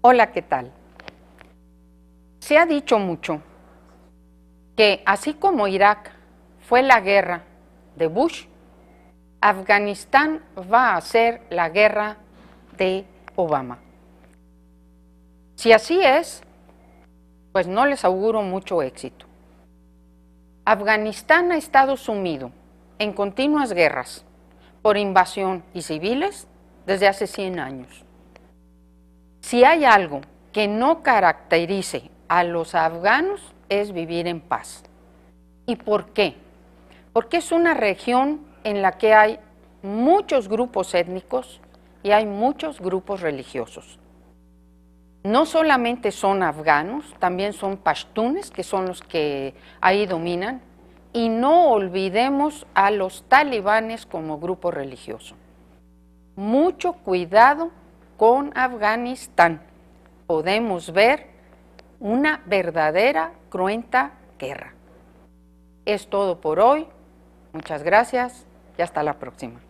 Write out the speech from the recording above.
Hola, ¿qué tal? Se ha dicho mucho que así como Irak fue la guerra de Bush, Afganistán va a ser la guerra de Obama. Si así es, pues no les auguro mucho éxito. Afganistán ha estado sumido en continuas guerras por invasión y civiles desde hace 100 años. Si hay algo que no caracterice a los afganos es vivir en paz. ¿Y por qué? Porque es una región en la que hay muchos grupos étnicos y hay muchos grupos religiosos. No solamente son afganos, también son pashtunes, que son los que ahí dominan, y no olvidemos a los talibanes como grupo religioso. Mucho cuidado con Afganistán podemos ver una verdadera cruenta guerra. Es todo por hoy. Muchas gracias y hasta la próxima.